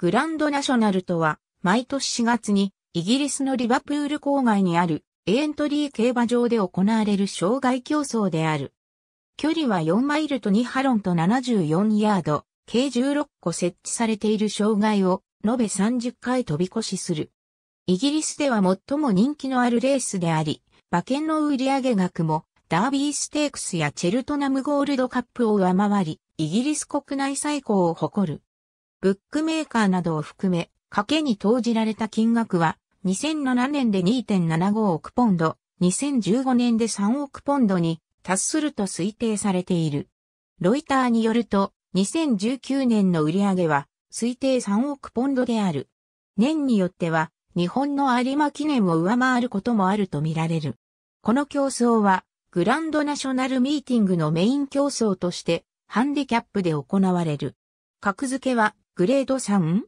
グランドナショナルとは、毎年4月に、イギリスのリバプール郊外にある、エントリー競馬場で行われる障害競争である。距離は4マイルと2ハロンと74ヤード、計16個設置されている障害を、延べ30回飛び越しする。イギリスでは最も人気のあるレースであり、馬券の売上額も、ダービーステークスやチェルトナムゴールドカップを上回り、イギリス国内最高を誇る。ブックメーカーなどを含め、賭けに投じられた金額は、2007年で2.75億ポンド、2015年で3億ポンドに達すると推定されている。ロイターによると、2019年の売上は推定3億ポンドである。年によっては、日本の有馬記念を上回ることもあるとみられる。この競争は、グランドナショナルミーティングのメイン競争として、ハンディキャップで行われる。格付けは、グレード 3?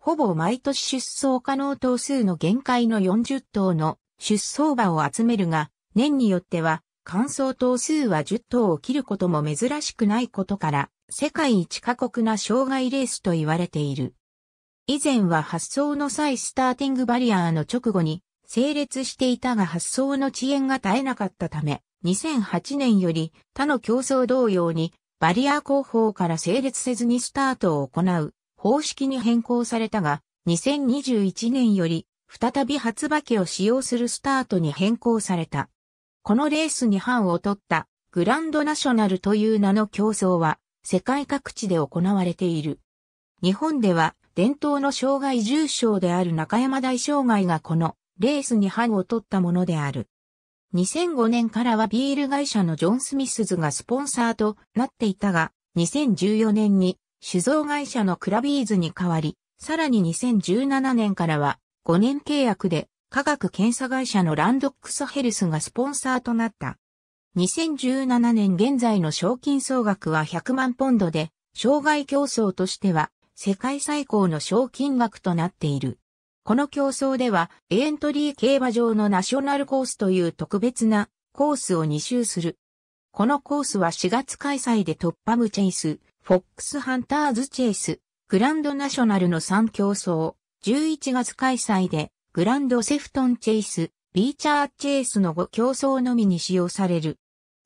ほぼ毎年出走可能頭数の限界の40頭の出走馬を集めるが、年によっては、乾燥頭数は10頭を切ることも珍しくないことから、世界一過酷な障害レースと言われている。以前は発送の際スターティングバリアーの直後に整列していたが発送の遅延が絶えなかったため、2008年より他の競争同様にバリア後方から整列せずにスタートを行う方式に変更されたが、2021年より再び初馬けを使用するスタートに変更された。このレースに班を取ったグランドナショナルという名の競争は世界各地で行われている。日本では伝統の障害重賞である中山大障害がこのレースに班を取ったものである。2005年からはビール会社のジョン・スミスズがスポンサーとなっていたが、2014年に酒造会社のクラビーズに変わり、さらに2017年からは5年契約で科学検査会社のランドックスヘルスがスポンサーとなった。2017年現在の賞金総額は100万ポンドで、障害競争としては世界最高の賞金額となっている。この競争では、エントリー競馬場のナショナルコースという特別なコースを2周する。このコースは4月開催でトッパムチェイス、フォックスハンターズチェイス、グランドナショナルの3競争、11月開催でグランドセフトンチェイス、ビーチャーチェイスの5競争のみに使用される。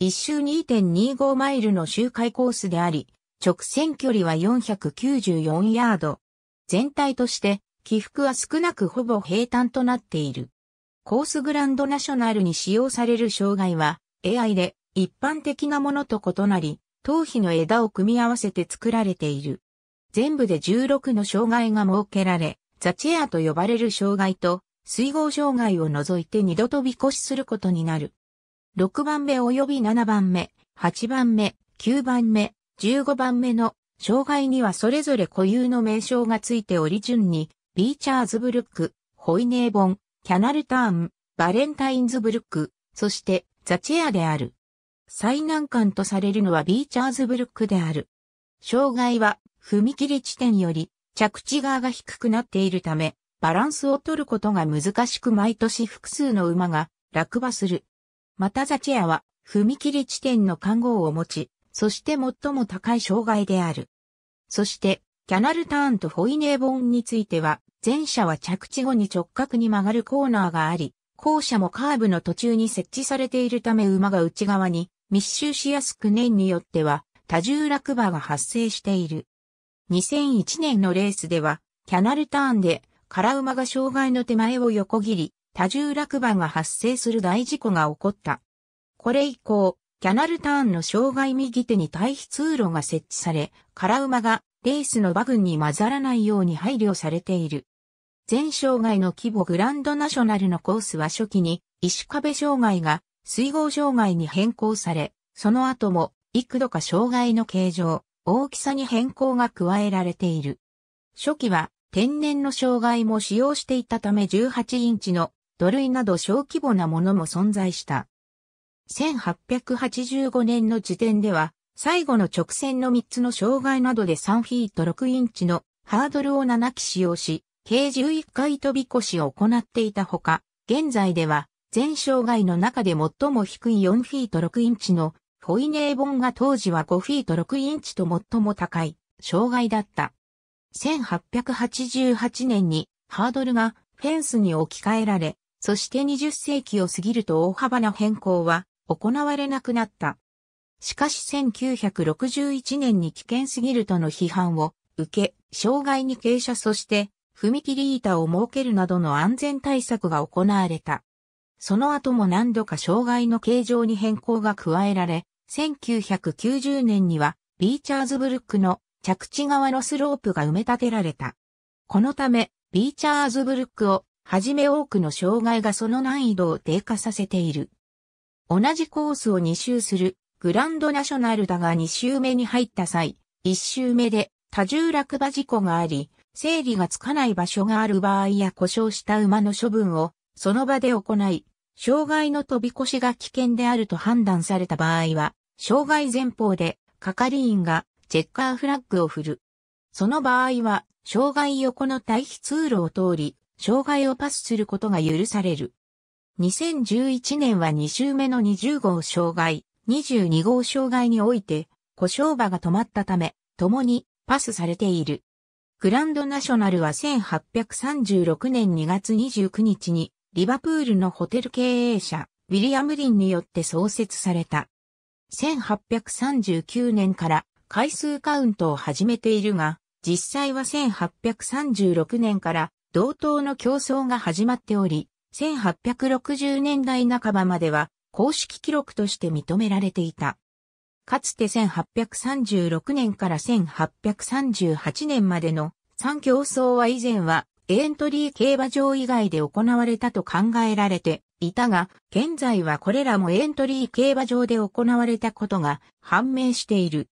1周2.25マイルの周回コースであり、直線距離は494ヤード。全体として起伏は少なくほぼ平坦となっている。コースグランドナショナルに使用される障害は AI で一般的なものと異なり、頭皮の枝を組み合わせて作られている。全部で16の障害が設けられ、ザチェアと呼ばれる障害と水合障害を除いて二度飛び越しすることになる。6番目及び7番目、8番目、9番目、15番目の障害にはそれぞれ固有の名称がついており順にビーチャーズブルック、ホイネーボン、キャナルターン、バレンタインズブルック、そしてザチェアである。最難関とされるのはビーチャーズブルックである。障害は踏切地点より着地側が低くなっているため、バランスを取ることが難しく毎年複数の馬が落馬する。またザチェアは踏切地点の看護を持ち、そして最も高い障害である。そして、キャナルターンとホイネーボンについては、前者は着地後に直角に曲がるコーナーがあり、後者もカーブの途中に設置されているため馬が内側に密集しやすく年によっては多重落馬が発生している。2001年のレースでは、キャナルターンで、空馬が障害の手前を横切り、多重落馬が発生する大事故が起こった。これ以降、キャナルターンの障害右手に対比通路が設置され、空馬がレースの馬群に混ざらないように配慮されている。全障害の規模グランドナショナルのコースは初期に石壁障害が水郷障害に変更され、その後も幾度か障害の形状、大きさに変更が加えられている。初期は天然の障害も使用していたため18インチの土塁など小規模なものも存在した。1885年の時点では最後の直線の3つの障害などで3フィート6インチのハードルを7機使用し、計11回飛び越しを行っていたほか、現在では全障害の中で最も低い4フィート6インチのホイネーボンが当時は5フィート6インチと最も高い障害だった。1888年にハードルがフェンスに置き換えられ、そして20世紀を過ぎると大幅な変更は行われなくなった。しかし1961年に危険すぎるとの批判を受け、障害に傾斜そして踏切板を設けるなどの安全対策が行われた。その後も何度か障害の形状に変更が加えられ、1990年にはビーチャーズブルックの着地側のスロープが埋め立てられた。このため、ビーチャーズブルックをはじめ多くの障害がその難易度を低下させている。同じコースを2周するグランドナショナルだが2周目に入った際、1周目で多重落馬事故があり、整理がつかない場所がある場合や故障した馬の処分をその場で行い、障害の飛び越しが危険であると判断された場合は、障害前方で係員がチェッカーフラッグを振る。その場合は、障害横の待避通路を通り、障害をパスすることが許される。2011年は2周目の20号障害、22号障害において、故障馬が止まったため、共にパスされている。グランドナショナルは1836年2月29日に、リバプールのホテル経営者、ウィリアム・リンによって創設された。1839年から回数カウントを始めているが、実際は1836年から同等の競争が始まっており、1860年代半ばまでは公式記録として認められていた。かつて1836年から1838年までの3競争は以前はエントリー競馬場以外で行われたと考えられていたが、現在はこれらもエントリー競馬場で行われたことが判明している。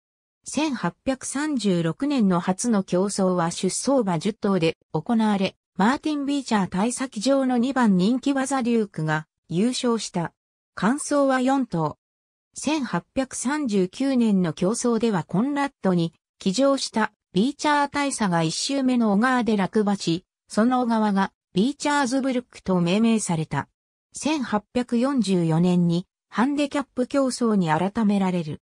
1836年の初の競争は出走馬10頭で行われ、マーティン・ビーチャー対策場の2番人気技リュークが優勝した。感想は4頭。1839年の競争ではコンラッドに騎乗したビーチャー大佐が一周目の小川で落馬し、その小川がビーチャーズブルックと命名された。1844年にハンデキャップ競争に改められる。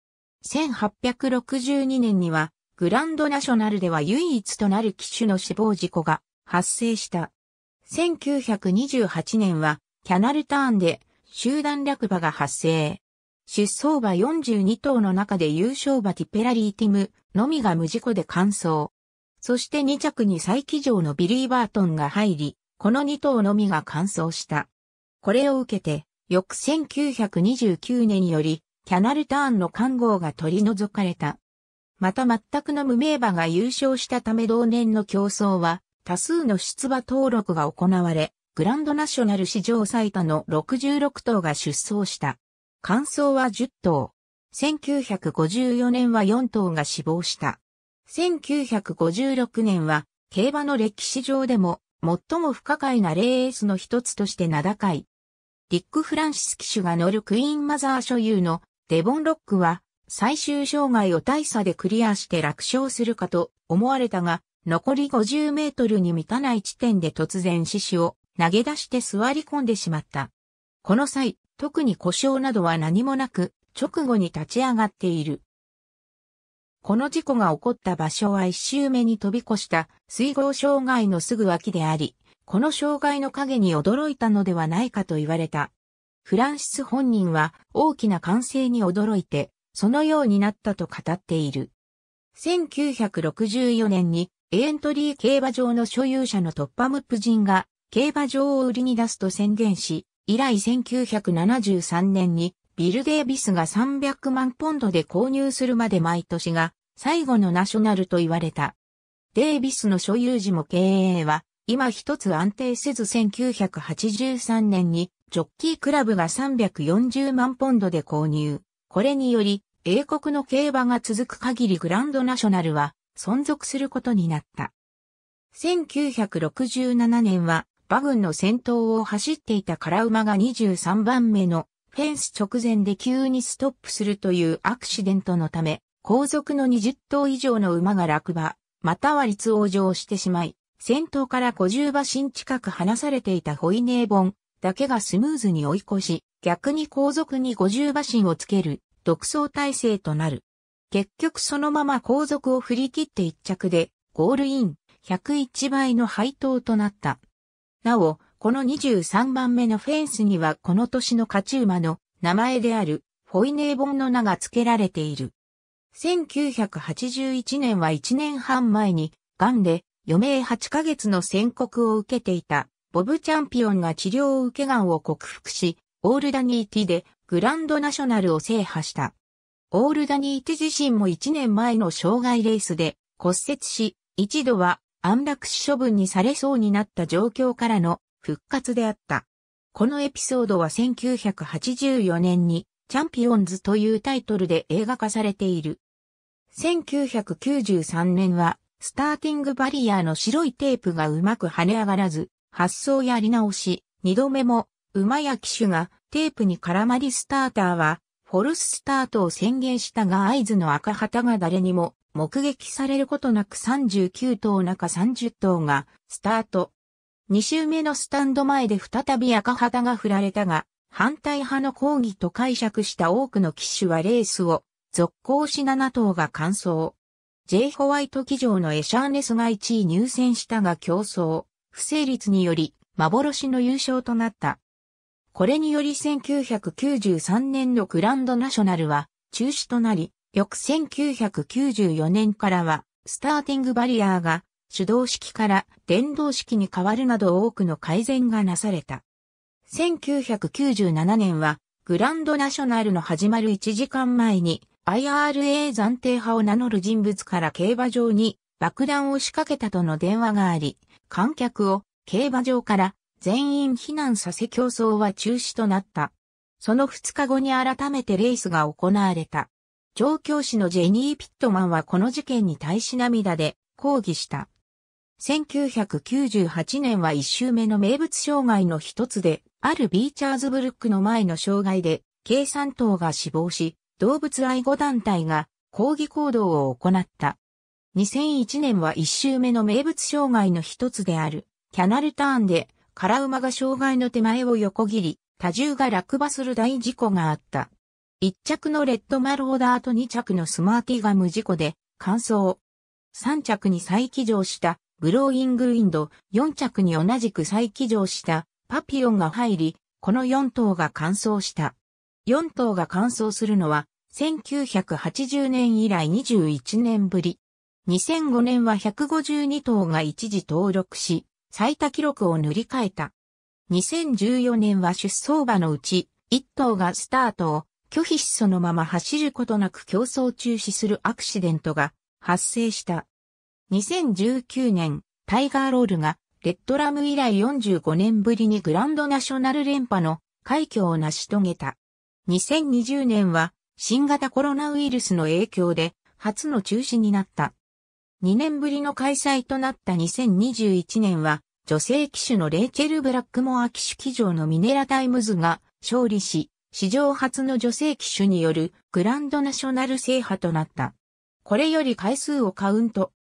1862年にはグランドナショナルでは唯一となる機種の死亡事故が発生した。1928年はキャナルターンで集団落馬が発生。出走馬42頭の中で優勝馬ティペラリーティムのみが無事故で完走。そして2着に再起乗のビリーバートンが入り、この2頭のみが完走した。これを受けて、翌1929年より、キャナルターンの看護が取り除かれた。また全くの無名馬が優勝したため同年の競争は、多数の出馬登録が行われ、グランドナショナル史上最多の66頭が出走した。感想は10頭。1954年は4頭が死亡した。1956年は競馬の歴史上でも最も不可解なレースの一つとして名高い。リック・フランシス騎手が乗るクイーンマザー所有のデボンロックは最終障害を大差でクリアして楽勝するかと思われたが、残り50メートルに満たない地点で突然死死を投げ出して座り込んでしまった。この際、特に故障などは何もなく、直後に立ち上がっている。この事故が起こった場所は一周目に飛び越した水道障害のすぐ脇であり、この障害の影に驚いたのではないかと言われた。フランシス本人は大きな歓声に驚いて、そのようになったと語っている。1964年にエントリー競馬場の所有者のトッパムップ人が競馬場を売りに出すと宣言し、以来1973年にビル・デイビスが300万ポンドで購入するまで毎年が最後のナショナルと言われた。デイビスの所有時も経営は今一つ安定せず1983年にジョッキークラブが340万ポンドで購入。これにより英国の競馬が続く限りグランドナショナルは存続することになった。1967年は馬群の先頭を走っていたカラウマが23番目のフェンス直前で急にストップするというアクシデントのため、後続の20頭以上の馬が落馬、または立往生してしまい、先頭から50馬身近く離されていたホイネーボンだけがスムーズに追い越し、逆に後続に50馬身をつける独走体制となる。結局そのまま後続を振り切って一着で、ゴールイン101倍の配当となった。なお、この23番目のフェンスにはこの年の勝ち馬の名前であるフォイネーボンの名が付けられている。1981年は1年半前に、癌で余命8ヶ月の宣告を受けていた、ボブチャンピオンが治療を受け癌を克服し、オールダニーティでグランドナショナルを制覇した。オールダニーティ自身も1年前の障害レースで骨折し、一度は安楽死処分にされそうになった状況からの復活であった。このエピソードは1984年にチャンピオンズというタイトルで映画化されている。1993年はスターティングバリアーの白いテープがうまく跳ね上がらず、発想やり直し、二度目も馬や騎手がテープに絡まりスターターはフォルススタートを宣言したが合図の赤旗が誰にも目撃されることなく39頭中30頭がスタート。2周目のスタンド前で再び赤旗が振られたが、反対派の抗議と解釈した多くの騎手はレースを続行し7頭が完走。J. ホワイト騎乗のエシャーネスが1位入選したが競争、不成立により幻の優勝となった。これにより1993年のグランドナショナルは中止となり、翌1994年からは、スターティングバリアーが手動式から電動式に変わるなど多くの改善がなされた。1997年は、グランドナショナルの始まる1時間前に、IRA 暫定派を名乗る人物から競馬場に爆弾を仕掛けたとの電話があり、観客を競馬場から全員避難させ競争は中止となった。その2日後に改めてレースが行われた。上京市のジェニー・ピットマンはこの事件に対し涙で抗議した。1998年は一周目の名物障害の一つで、あるビーチャーズブルックの前の障害で、計算党が死亡し、動物愛護団体が抗議行動を行った。2001年は一周目の名物障害の一つである、キャナルターンで、カラウマが障害の手前を横切り、多重が落馬する大事故があった。1着のレッドマルオーダーと2着のスマーティガム事故で、完走。3着に再起乗した、ブローイングウィンド、4着に同じく再起乗した、パピオンが入り、この4頭が完走した。4頭が完走するのは、1980年以来21年ぶり。2005年は152頭が一時登録し、最多記録を塗り替えた。2014年は出走馬のうち、1頭がスタートを、拒否しそのまま走ることなく競争中止するアクシデントが発生した。2019年、タイガーロールがレッドラム以来45年ぶりにグランドナショナル連覇の快挙を成し遂げた。2020年は新型コロナウイルスの影響で初の中止になった。2年ぶりの開催となった2021年は女性騎手のレイチェル・ブラックモア騎手騎乗のミネラタイムズが勝利し、史上初の女性機種によるグランドナショナル制覇となった。これより回数をカウント。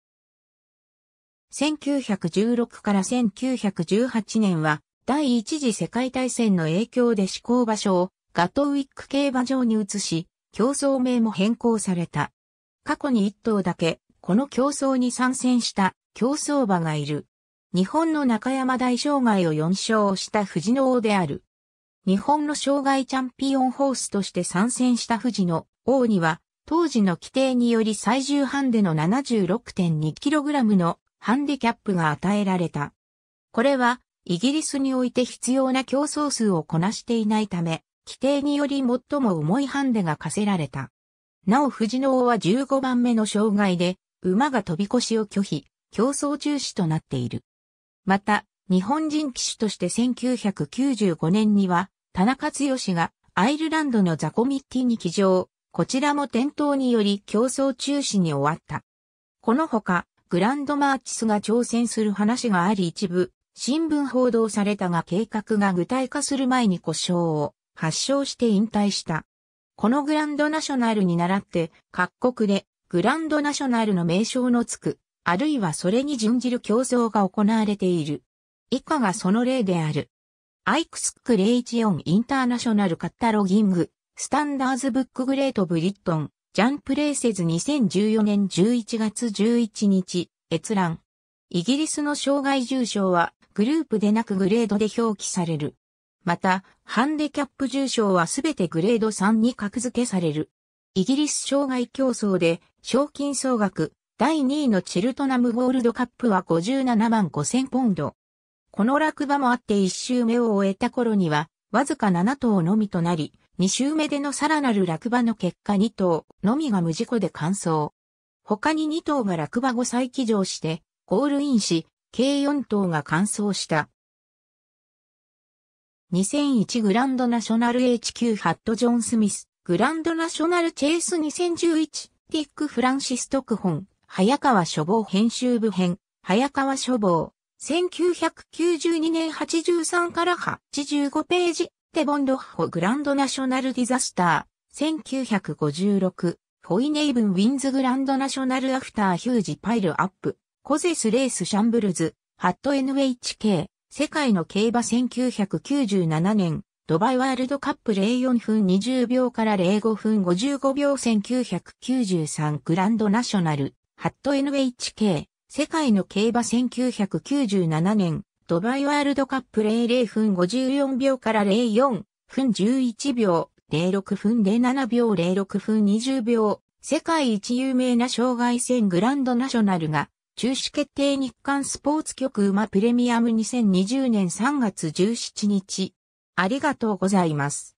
1916から1918年は第一次世界大戦の影響で施行場所をガトウィック競馬場に移し、競争名も変更された。過去に一頭だけ、この競争に参戦した競争馬がいる。日本の中山大障害を4勝した藤野王である。日本の障害チャンピオンホースとして参戦した富士の王には、当時の規定により最重ハンデの 76.2kg のハンデキャップが与えられた。これは、イギリスにおいて必要な競争数をこなしていないため、規定により最も重いハンデが課せられた。なお藤の王は15番目の障害で、馬が飛び越しを拒否、競争中止となっている。また、日本人騎手として1995年には、田中剛がアイルランドのザコミッティに騎乗、こちらも転倒により競争中止に終わった。このほか、グランドマーチスが挑戦する話があり一部、新聞報道されたが計画が具体化する前に故障を発症して引退した。このグランドナショナルに倣って、各国でグランドナショナルの名称のつく、あるいはそれに準じる競争が行われている。以下がその例である。アイクスク014インターナショナルカッタロギング、スタンダーズブックグレートブリットン、ジャンプレイセズ2014年11月11日、閲覧。イギリスの障害重症はグループでなくグレードで表記される。また、ハンデキャップ重症はすべてグレード3に格付けされる。イギリス障害競争で賞金総額第2位のチルトナムゴールドカップは57万5000ポンド。この落馬もあって1周目を終えた頃には、わずか7頭のみとなり、2周目でのさらなる落馬の結果2頭のみが無事故で完走。他に2頭が落馬後再起乗して、ゴールインし、計4頭が完走した。2001グランドナショナル HQ ハット・ジョン・スミス、グランドナショナルチェイス2011、ティック・フランシス・特本、早川書房編集部編、早川書房。1992年83から85ページ、デボンロッホグランドナショナルディザスター、1956、フォイネイブンウィンズグランドナショナルアフターヒュージパイルアップ、コゼスレースシャンブルズ、ハット NHK、世界の競馬1997年、ドバイワールドカップ04分20秒から05分55秒1993グランドナショナル、ハット NHK、世界の競馬1997年、ドバイワールドカップ00分54秒から04分11秒、06分07秒06分20秒、世界一有名な障害戦グランドナショナルが、中止決定日刊スポーツ局馬プレミアム2020年3月17日。ありがとうございます。